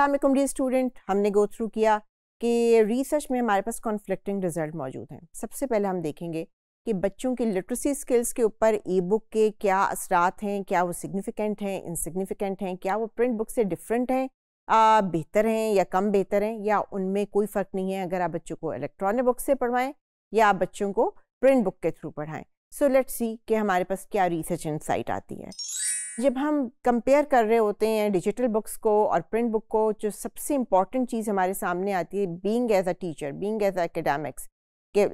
Aslam dear student हमने go through किया कि रिसर्च में हमारे पास कॉन्फ्लिक्टिंग रिजल्ट मौजूद हैं सबसे पहले हम देखेंगे कि बच्चों की लिटरेसी स्किल्स के ऊपर ई बुक के क्या असरात हैं क्या वो सिग्निफिकेंट हैं इनसिग्निफिकेंट हैं क्या वो प्रिंट बुक से डिफरेंट हैं बेहतर हैं या कम बेहतर हैं या उनमें कोई फ़र्क नहीं है अगर आप बच्चों को इलेक्ट्रॉनिक बुक से पढ़वाएं या आप बच्चों को प्रिंट बुक के थ्रू पढ़ाएं सो लेट्स सी कि हमारे पास क्या रिसर्च इन आती है जब हम कंपेयर कर रहे होते हैं डिजिटल बुक्स को और प्रिंट बुक को जो सबसे इम्पॉर्टेंट चीज़ हमारे सामने आती है being as a teacher being as academics के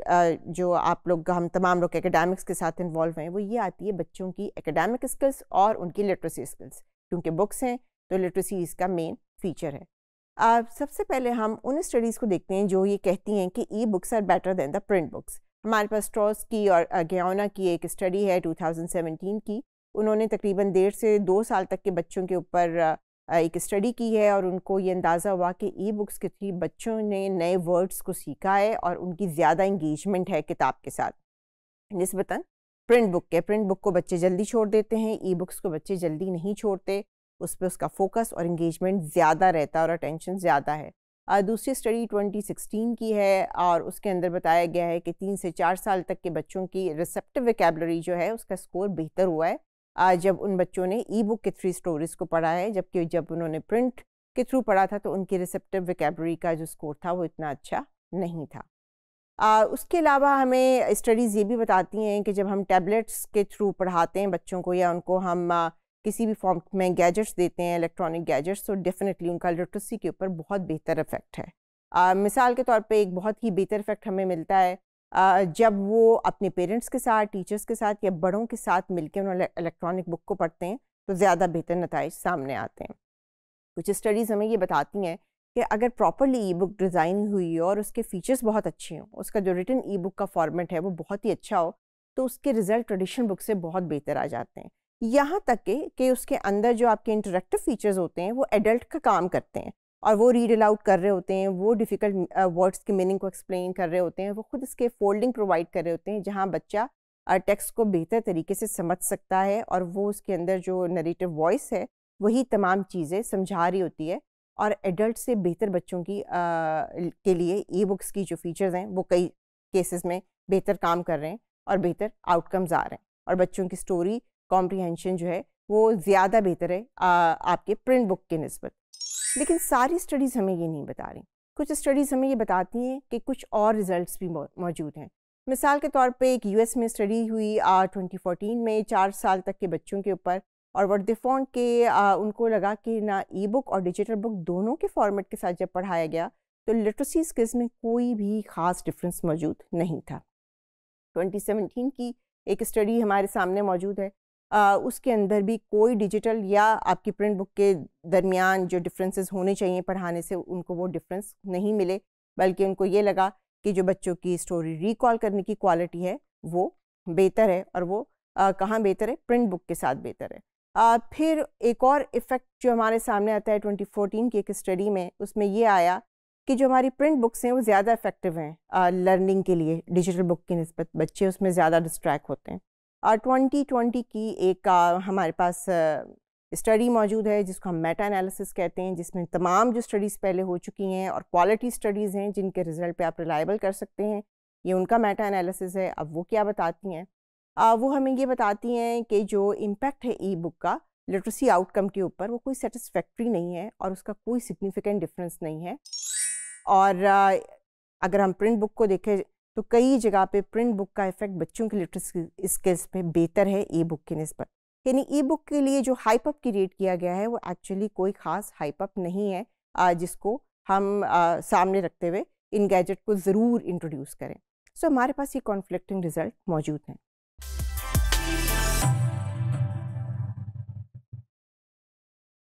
जो आप लोग हम तमाम लोग एकेडमिक्स के साथ इन्वॉल्व हैं वो ये आती है बच्चों की एकेडमिक स्किल्स और उनकी लिटरेसी स्किल्स क्योंकि बुक्स हैं तो लिटरेसी इसका मेन फीचर है आप सबसे पहले हम उन स्टडीज़ को देखते हैं जो ये कहती हैं कि e books are better than the print books हमारे पास स्ट्रॉस की और गयाना की एक स्टडी है 2017 की उन्होंने तकरीबन डेढ़ से दो साल तक के बच्चों के ऊपर एक स्टडी की है और उनको ये अंदाज़ा हुआ कि ई बुक्स के थ्री बच्चों ने नए वर्ड्स को सीखा है और उनकी ज़्यादा इंगेजमेंट है किताब के साथ नस्बता प्रिंट बुक के प्रिंट बुक को बच्चे जल्दी छोड़ देते हैं ई बुक्स को बच्चे जल्दी नहीं छोड़ते उस पर उसका फोकस और इंगेजमेंट ज़्यादा रहता है और अटेंशन ज़्यादा है दूसरी स्टडी 2016 की है और उसके अंदर बताया गया है कि तीन से चार साल तक के बच्चों की रिसेप्टिव वैकेबलरी जो है उसका स्कोर बेहतर हुआ है आज जब उन बच्चों ने ई बुक के थ्री स्टोरीज को पढ़ा है जबकि जब उन्होंने प्रिंट के थ्रू पढ़ा था तो उनकी रिसेप्टिव विकेबरी का जो स्कोर था वो इतना अच्छा नहीं था आ, उसके अलावा हमें स्टडीज़ ये भी बताती हैं कि जब हम टैबलेट्स के थ्रू पढ़ाते हैं बच्चों को या उनको हम आ, किसी भी फॉर्म में गैजेट्स देते हैं इलेक्ट्रॉनिक गैजेट्स तो डेफ़िनेटली उनका लिटरेसी के ऊपर बहुत बेहतर इफेक्ट है आ, मिसाल के तौर पे एक बहुत ही बेहतर इफेक्ट हमें मिलता है जब वो अपने पेरेंट्स के साथ टीचर्स के साथ या बड़ों के साथ मिलकर उन्होंने इलेक्ट्रॉनिक बुक को पढ़ते हैं तो ज़्यादा बेहतर नतज सामने आते हैं कुछ स्टडीज़ हमें ये बताती हैं कि अगर प्रॉपरली ई बुक डिज़ाइन हुई हो और उसके फीचर्स बहुत अच्छे हों उसका जो रिटर्न ई बुक का फॉर्मेट है वो बहुत ही अच्छा हो तो उसके रिज़ल्ट ट्रेडिशनल बुक से बहुत बेहतर आ जाते हैं यहाँ तक के कि उसके अंदर जो आपके इंटरेक्टिव फीचर्स होते हैं वो एडल्ट का काम करते हैं और वो रीड अलाउड कर रहे होते हैं वो डिफ़िकल्ट वर्ड्स की मीनिंग को एक्सप्लेन कर रहे होते हैं वो खुद इसके फोल्डिंग प्रोवाइड कर रहे होते हैं जहाँ बच्चा टेक्स्ट को बेहतर तरीके से समझ सकता है और वो उसके अंदर जो नरेटिव वॉइस है वही तमाम चीज़ें समझा रही होती है और एडल्ट से बेहतर बच्चों की आ, के लिए ई बुक्स की जो फीचर्स हैं वो कई केसेस में बेहतर काम कर रहे हैं और बेहतर आउटकम्स आ रहे हैं और बच्चों की स्टोरी कॉम्प्रिहेंशन जो है वो ज़्यादा बेहतर है आ, आपके प्रिंट बुक के नस्बत लेकिन सारी स्टडीज़ हमें ये नहीं बता रही कुछ स्टडीज़ हमें ये बताती हैं कि कुछ और रिज़ल्ट भी मौजूद हैं मिसाल के तौर पर एक यूएस में स्टडी हुई ट्वेंटी 2014 में चार साल तक के बच्चों के ऊपर और वर्दिफोन के आ, उनको लगा कि ना ई बुक और डिजिटल बुक दोनों के फॉर्मेट के साथ जब पढ़ाया गया तो लिटरेसी स्किल्स में कोई भी ख़ास डिफरेंस मौजूद नहीं था 2017 की एक स्टडी हमारे सामने मौजूद है आ, उसके अंदर भी कोई डिजिटल या आपकी प्रिंट बुक के दरमियान जो डिफरेंसेस होने चाहिए पढ़ाने से उनको वो डिफरेंस नहीं मिले बल्कि उनको ये लगा कि जो बच्चों की स्टोरी रिकॉल करने की क्वालिटी है वो बेहतर है और वो कहाँ बेहतर है प्रिंट बुक के साथ बेहतर है आ, फिर एक और इफ़ेक्ट जो हमारे सामने आता है 2014 की एक स्टडी में उसमें ये आया कि जो हमारी प्रिंट बुक्स हैं वो ज़्यादा इफ़ेक्टिव हैं लर्निंग के लिए डिजिटल बुक की नस्बत बच्चे उसमें ज़्यादा डिस्ट्रैक्ट होते हैं ट्वेंटी ट्वेंटी की एक हमारे पास स्टडी मौजूद है जिसको हम मेटा एनालिसिस कहते हैं जिसमें तमाम जो स्टडीज़ पहले हो चुकी हैं और क्वालिटी स्टडीज़ हैं जिनके रिज़ल्ट पे आप रिलायबल कर सकते हैं ये उनका मेटा एनालिसिस है अब वो क्या बताती हैं वो हमें ये बताती हैं कि जो इम्पैक्ट है ई बुक का लिटरेसी आउटकम के ऊपर वो कोई सेटिसफेक्ट्री नहीं है और उसका कोई सिग्निफिकेंट डिफरेंस नहीं है और आ, अगर हम प्रिंट बुक को देखें तो कई जगह पे प्रिंट बुक का इफेक्ट बच्चों की लिटरेसी स्किल्स पे बेहतर है ई बुक के नस्बत यानी ई बुक के लिए जो हाइप अप क्रिएट किया गया है वो एक्चुअली कोई ख़ास हाइप अप नहीं है जिसको हम आ, सामने रखते हुए इन गैजेट को ज़रूर इंट्रोड्यूस करें सो so, हमारे पास ये कॉन्फ्लिक्टिंग रिजल्ट मौजूद हैं